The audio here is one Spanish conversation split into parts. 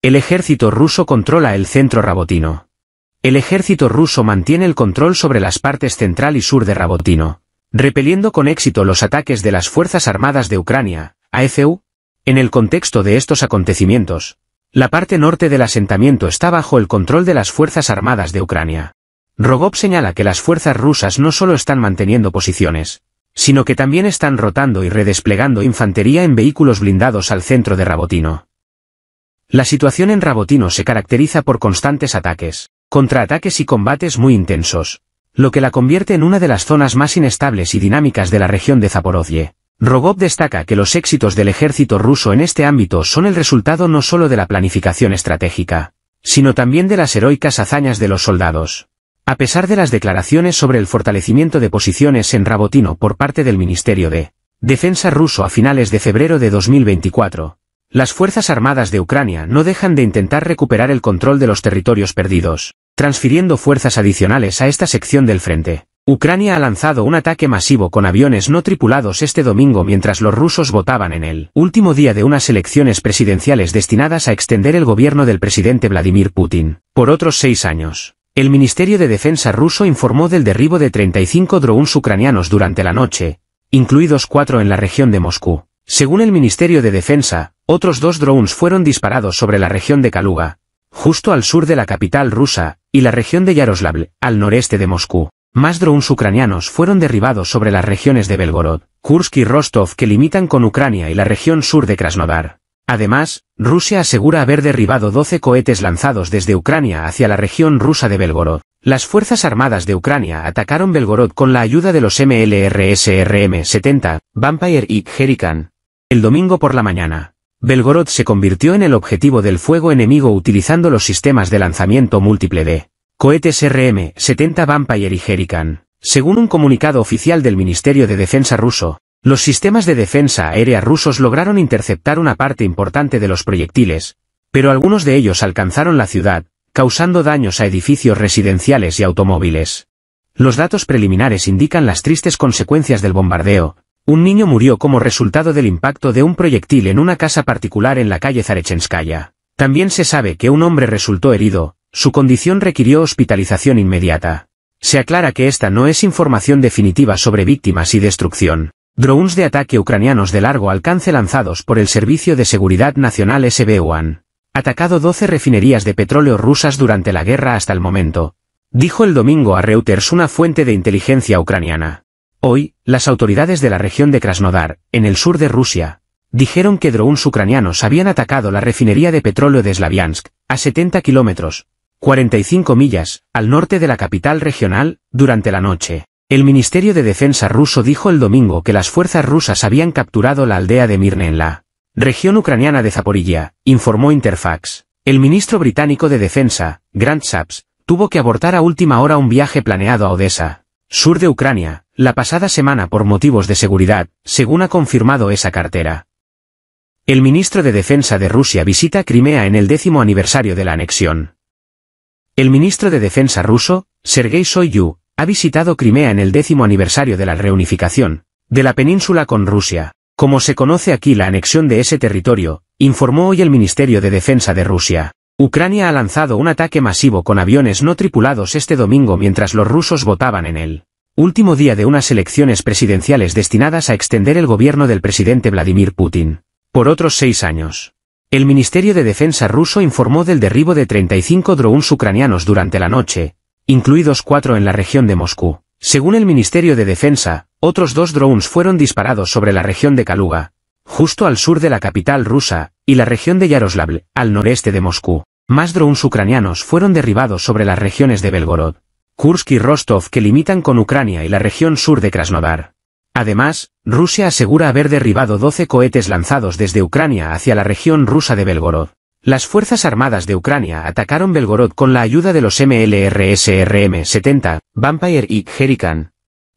El ejército ruso controla el centro rabotino. El ejército ruso mantiene el control sobre las partes central y sur de Rabotino, repeliendo con éxito los ataques de las Fuerzas Armadas de Ucrania, AFU. En el contexto de estos acontecimientos, la parte norte del asentamiento está bajo el control de las Fuerzas Armadas de Ucrania. Rogov señala que las fuerzas rusas no solo están manteniendo posiciones, sino que también están rotando y redesplegando infantería en vehículos blindados al centro de Rabotino. La situación en Rabotino se caracteriza por constantes ataques, contraataques y combates muy intensos, lo que la convierte en una de las zonas más inestables y dinámicas de la región de Zaporozhye. Rogov destaca que los éxitos del ejército ruso en este ámbito son el resultado no solo de la planificación estratégica, sino también de las heroicas hazañas de los soldados. A pesar de las declaraciones sobre el fortalecimiento de posiciones en Rabotino por parte del Ministerio de Defensa ruso a finales de febrero de 2024, las Fuerzas Armadas de Ucrania no dejan de intentar recuperar el control de los territorios perdidos, transfiriendo fuerzas adicionales a esta sección del frente. Ucrania ha lanzado un ataque masivo con aviones no tripulados este domingo mientras los rusos votaban en el último día de unas elecciones presidenciales destinadas a extender el gobierno del presidente Vladimir Putin por otros seis años. El Ministerio de Defensa ruso informó del derribo de 35 drones ucranianos durante la noche, incluidos cuatro en la región de Moscú. Según el Ministerio de Defensa, otros dos drones fueron disparados sobre la región de Kaluga, justo al sur de la capital rusa, y la región de Yaroslavl, al noreste de Moscú. Más drones ucranianos fueron derribados sobre las regiones de Belgorod, Kursk y Rostov que limitan con Ucrania y la región sur de Krasnodar. Además, Rusia asegura haber derribado 12 cohetes lanzados desde Ucrania hacia la región rusa de Belgorod. Las Fuerzas Armadas de Ucrania atacaron Belgorod con la ayuda de los MLRSRM-70, Vampire y Jerikan, el domingo por la mañana. Belgorod se convirtió en el objetivo del fuego enemigo utilizando los sistemas de lanzamiento múltiple de cohetes RM-70 Vampire y Jerican. Según un comunicado oficial del Ministerio de Defensa ruso, los sistemas de defensa aérea rusos lograron interceptar una parte importante de los proyectiles, pero algunos de ellos alcanzaron la ciudad, causando daños a edificios residenciales y automóviles. Los datos preliminares indican las tristes consecuencias del bombardeo, un niño murió como resultado del impacto de un proyectil en una casa particular en la calle Zarechenskaya. También se sabe que un hombre resultó herido, su condición requirió hospitalización inmediata. Se aclara que esta no es información definitiva sobre víctimas y destrucción. Drones de ataque ucranianos de largo alcance lanzados por el Servicio de Seguridad Nacional SB-1. Atacado 12 refinerías de petróleo rusas durante la guerra hasta el momento. Dijo el domingo a Reuters una fuente de inteligencia ucraniana. Hoy, las autoridades de la región de Krasnodar, en el sur de Rusia, dijeron que drones ucranianos habían atacado la refinería de petróleo de Slaviansk, a 70 kilómetros, 45 millas, al norte de la capital regional, durante la noche. El Ministerio de Defensa ruso dijo el domingo que las fuerzas rusas habían capturado la aldea de Mirne en la región ucraniana de Zaporilla, informó Interfax. El ministro británico de Defensa, Grant Saps, tuvo que abortar a última hora un viaje planeado a Odessa, sur de Ucrania, la pasada semana por motivos de seguridad, según ha confirmado esa cartera. El ministro de Defensa de Rusia visita Crimea en el décimo aniversario de la anexión. El ministro de Defensa ruso, Sergei Soyu, ha visitado Crimea en el décimo aniversario de la reunificación de la península con Rusia. Como se conoce aquí la anexión de ese territorio, informó hoy el Ministerio de Defensa de Rusia. Ucrania ha lanzado un ataque masivo con aviones no tripulados este domingo mientras los rusos votaban en él. Último día de unas elecciones presidenciales destinadas a extender el gobierno del presidente Vladimir Putin. Por otros seis años. El Ministerio de Defensa ruso informó del derribo de 35 drones ucranianos durante la noche, incluidos cuatro en la región de Moscú. Según el Ministerio de Defensa, otros dos drones fueron disparados sobre la región de Kaluga, justo al sur de la capital rusa, y la región de Yaroslavl, al noreste de Moscú. Más drones ucranianos fueron derribados sobre las regiones de Belgorod, Kursk y Rostov que limitan con Ucrania y la región sur de Krasnodar. Además, Rusia asegura haber derribado 12 cohetes lanzados desde Ucrania hacia la región rusa de Belgorod. Las Fuerzas Armadas de Ucrania atacaron Belgorod con la ayuda de los MLRS rm 70 Vampire y Jerican.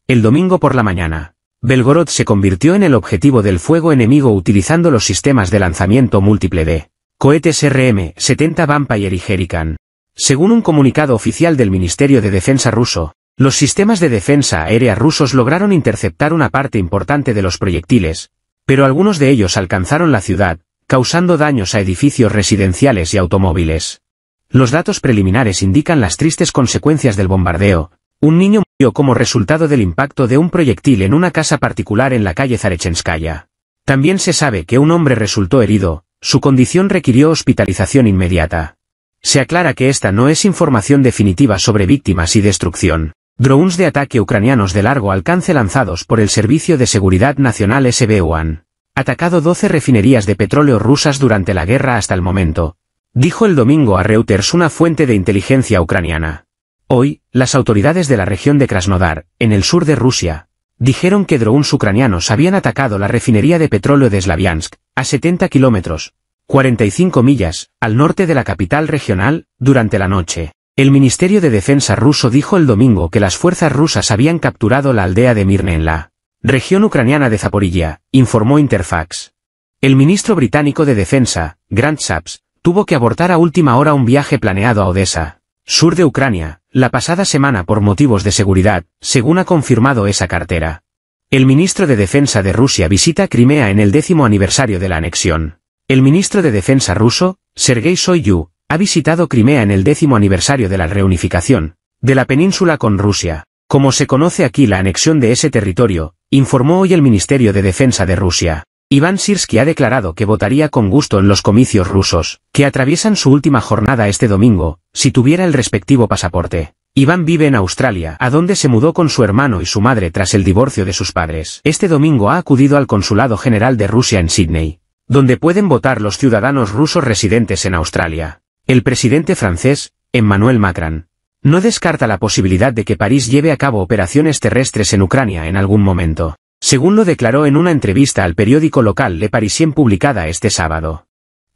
El domingo por la mañana, Belgorod se convirtió en el objetivo del fuego enemigo utilizando los sistemas de lanzamiento múltiple de cohetes RM-70 Vampire y Jerican. Según un comunicado oficial del Ministerio de Defensa ruso, los sistemas de defensa aérea rusos lograron interceptar una parte importante de los proyectiles, pero algunos de ellos alcanzaron la ciudad, causando daños a edificios residenciales y automóviles. Los datos preliminares indican las tristes consecuencias del bombardeo. Un niño murió como resultado del impacto de un proyectil en una casa particular en la calle Zarechenskaya. También se sabe que un hombre resultó herido, su condición requirió hospitalización inmediata. Se aclara que esta no es información definitiva sobre víctimas y destrucción. Drones de ataque ucranianos de largo alcance lanzados por el Servicio de Seguridad Nacional sb Atacado 12 refinerías de petróleo rusas durante la guerra hasta el momento. Dijo el domingo a Reuters una fuente de inteligencia ucraniana. Hoy, las autoridades de la región de Krasnodar, en el sur de Rusia, dijeron que drones ucranianos habían atacado la refinería de petróleo de Slaviansk, a 70 kilómetros, 45 millas, al norte de la capital regional, durante la noche. El Ministerio de Defensa ruso dijo el domingo que las fuerzas rusas habían capturado la aldea de Mirne en la región ucraniana de Zaporilla, informó Interfax. El ministro británico de Defensa, Grant Saps, tuvo que abortar a última hora un viaje planeado a Odessa, sur de Ucrania, la pasada semana por motivos de seguridad, según ha confirmado esa cartera. El ministro de Defensa de Rusia visita Crimea en el décimo aniversario de la anexión. El ministro de Defensa ruso, Sergei Shoigu, ha visitado Crimea en el décimo aniversario de la reunificación de la península con Rusia. Como se conoce aquí la anexión de ese territorio, informó hoy el Ministerio de Defensa de Rusia. Iván Sirsky ha declarado que votaría con gusto en los comicios rusos, que atraviesan su última jornada este domingo, si tuviera el respectivo pasaporte. Iván vive en Australia, a donde se mudó con su hermano y su madre tras el divorcio de sus padres. Este domingo ha acudido al Consulado General de Rusia en Sydney donde pueden votar los ciudadanos rusos residentes en Australia. El presidente francés, Emmanuel Macron, no descarta la posibilidad de que París lleve a cabo operaciones terrestres en Ucrania en algún momento, según lo declaró en una entrevista al periódico local Le Parisien publicada este sábado.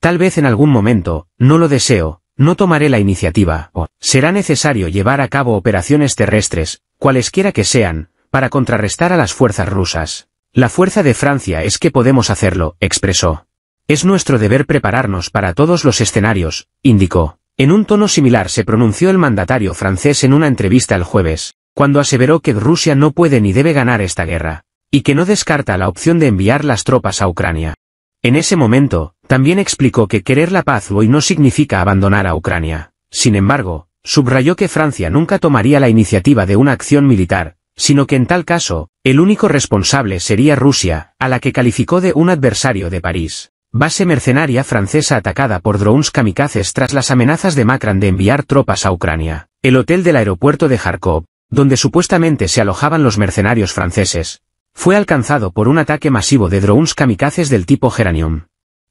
Tal vez en algún momento, no lo deseo, no tomaré la iniciativa, o será necesario llevar a cabo operaciones terrestres, cualesquiera que sean, para contrarrestar a las fuerzas rusas. La fuerza de Francia es que podemos hacerlo, expresó. Es nuestro deber prepararnos para todos los escenarios, indicó. En un tono similar se pronunció el mandatario francés en una entrevista el jueves, cuando aseveró que Rusia no puede ni debe ganar esta guerra, y que no descarta la opción de enviar las tropas a Ucrania. En ese momento, también explicó que querer la paz hoy no significa abandonar a Ucrania. Sin embargo, subrayó que Francia nunca tomaría la iniciativa de una acción militar, sino que en tal caso, el único responsable sería Rusia, a la que calificó de un adversario de París. Base mercenaria francesa atacada por drones kamikazes tras las amenazas de Macron de enviar tropas a Ucrania. El hotel del aeropuerto de Kharkov, donde supuestamente se alojaban los mercenarios franceses, fue alcanzado por un ataque masivo de drones kamikazes del tipo Geranium.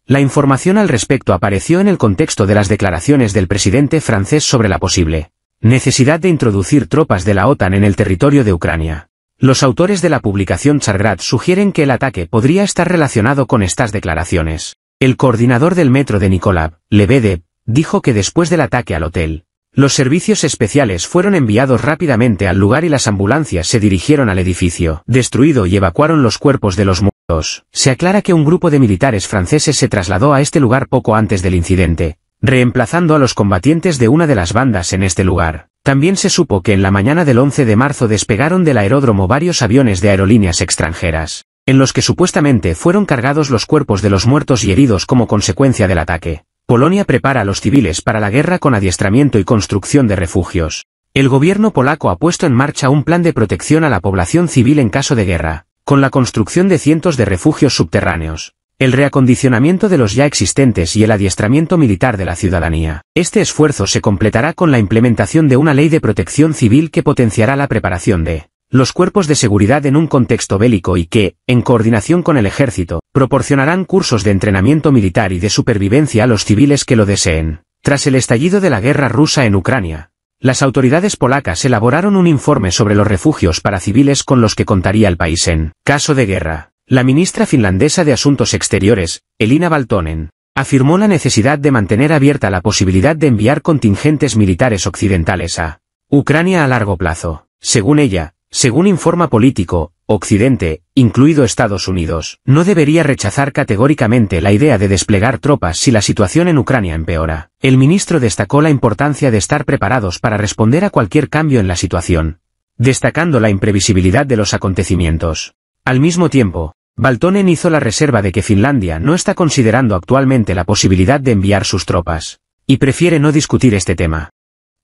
La información al respecto apareció en el contexto de las declaraciones del presidente francés sobre la posible Necesidad de introducir tropas de la OTAN en el territorio de Ucrania. Los autores de la publicación Chargrat sugieren que el ataque podría estar relacionado con estas declaraciones. El coordinador del metro de Nikolab, Lebedev, dijo que después del ataque al hotel, los servicios especiales fueron enviados rápidamente al lugar y las ambulancias se dirigieron al edificio, destruido y evacuaron los cuerpos de los muertos. Se aclara que un grupo de militares franceses se trasladó a este lugar poco antes del incidente, reemplazando a los combatientes de una de las bandas en este lugar. También se supo que en la mañana del 11 de marzo despegaron del aeródromo varios aviones de aerolíneas extranjeras, en los que supuestamente fueron cargados los cuerpos de los muertos y heridos como consecuencia del ataque. Polonia prepara a los civiles para la guerra con adiestramiento y construcción de refugios. El gobierno polaco ha puesto en marcha un plan de protección a la población civil en caso de guerra, con la construcción de cientos de refugios subterráneos, el reacondicionamiento de los ya existentes y el adiestramiento militar de la ciudadanía. Este esfuerzo se completará con la implementación de una ley de protección civil que potenciará la preparación de los cuerpos de seguridad en un contexto bélico y que, en coordinación con el ejército, proporcionarán cursos de entrenamiento militar y de supervivencia a los civiles que lo deseen. Tras el estallido de la guerra rusa en Ucrania, las autoridades polacas elaboraron un informe sobre los refugios para civiles con los que contaría el país en caso de guerra. La ministra finlandesa de Asuntos Exteriores, Elina Baltonen, afirmó la necesidad de mantener abierta la posibilidad de enviar contingentes militares occidentales a Ucrania a largo plazo. Según ella, según informa político, Occidente, incluido Estados Unidos, no debería rechazar categóricamente la idea de desplegar tropas si la situación en Ucrania empeora. El ministro destacó la importancia de estar preparados para responder a cualquier cambio en la situación, destacando la imprevisibilidad de los acontecimientos. Al mismo tiempo, Baltonen hizo la reserva de que Finlandia no está considerando actualmente la posibilidad de enviar sus tropas, y prefiere no discutir este tema.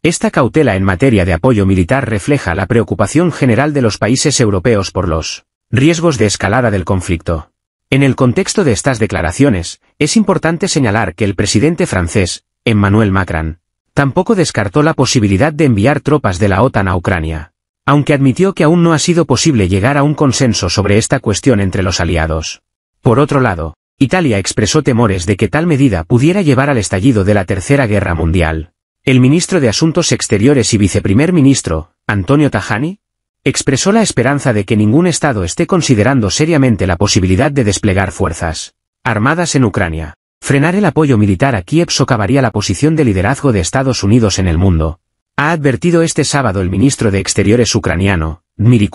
Esta cautela en materia de apoyo militar refleja la preocupación general de los países europeos por los riesgos de escalada del conflicto. En el contexto de estas declaraciones, es importante señalar que el presidente francés, Emmanuel Macron, tampoco descartó la posibilidad de enviar tropas de la OTAN a Ucrania aunque admitió que aún no ha sido posible llegar a un consenso sobre esta cuestión entre los aliados. Por otro lado, Italia expresó temores de que tal medida pudiera llevar al estallido de la Tercera Guerra Mundial. El ministro de Asuntos Exteriores y viceprimer ministro, Antonio Tajani, expresó la esperanza de que ningún Estado esté considerando seriamente la posibilidad de desplegar fuerzas armadas en Ucrania. Frenar el apoyo militar a Kiev socavaría la posición de liderazgo de Estados Unidos en el mundo, ha advertido este sábado el ministro de Exteriores ucraniano, Dmitry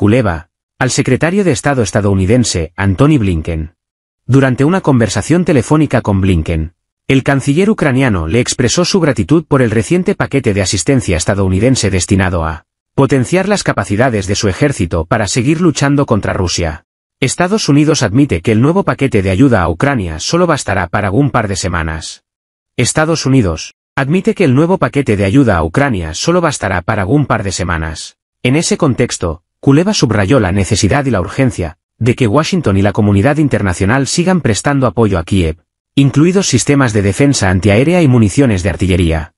al secretario de Estado estadounidense, Antony Blinken. Durante una conversación telefónica con Blinken, el canciller ucraniano le expresó su gratitud por el reciente paquete de asistencia estadounidense destinado a potenciar las capacidades de su ejército para seguir luchando contra Rusia. Estados Unidos admite que el nuevo paquete de ayuda a Ucrania solo bastará para un par de semanas. Estados Unidos, admite que el nuevo paquete de ayuda a Ucrania solo bastará para un par de semanas. En ese contexto, Kuleva subrayó la necesidad y la urgencia de que Washington y la comunidad internacional sigan prestando apoyo a Kiev, incluidos sistemas de defensa antiaérea y municiones de artillería.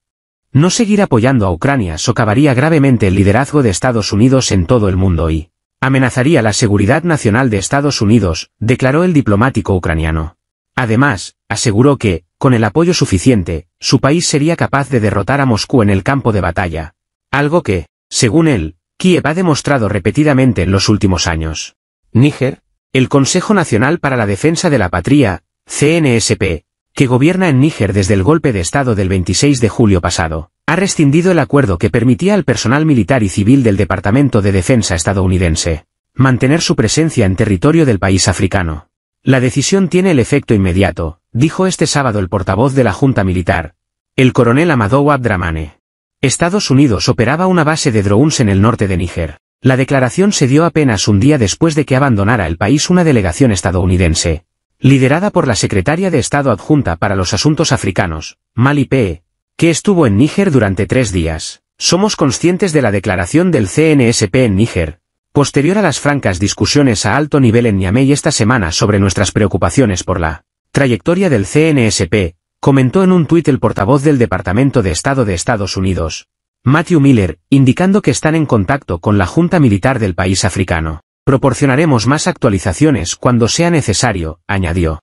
No seguir apoyando a Ucrania socavaría gravemente el liderazgo de Estados Unidos en todo el mundo y amenazaría la seguridad nacional de Estados Unidos, declaró el diplomático ucraniano. Además, aseguró que, con el apoyo suficiente, su país sería capaz de derrotar a Moscú en el campo de batalla. Algo que, según él, Kiev ha demostrado repetidamente en los últimos años. Níger, el Consejo Nacional para la Defensa de la Patria, CNSP, que gobierna en Níger desde el golpe de Estado del 26 de julio pasado, ha rescindido el acuerdo que permitía al personal militar y civil del Departamento de Defensa estadounidense mantener su presencia en territorio del país africano. La decisión tiene el efecto inmediato, dijo este sábado el portavoz de la Junta Militar, el coronel Amadou Abdramane. Estados Unidos operaba una base de drones en el norte de Níger. La declaración se dio apenas un día después de que abandonara el país una delegación estadounidense, liderada por la secretaria de Estado adjunta para los asuntos africanos, Mali P., que estuvo en Níger durante tres días. Somos conscientes de la declaración del CNSP en Níger, Posterior a las francas discusiones a alto nivel en Niamey esta semana sobre nuestras preocupaciones por la trayectoria del CNSP, comentó en un tuit el portavoz del Departamento de Estado de Estados Unidos, Matthew Miller, indicando que están en contacto con la Junta Militar del país africano. Proporcionaremos más actualizaciones cuando sea necesario, añadió.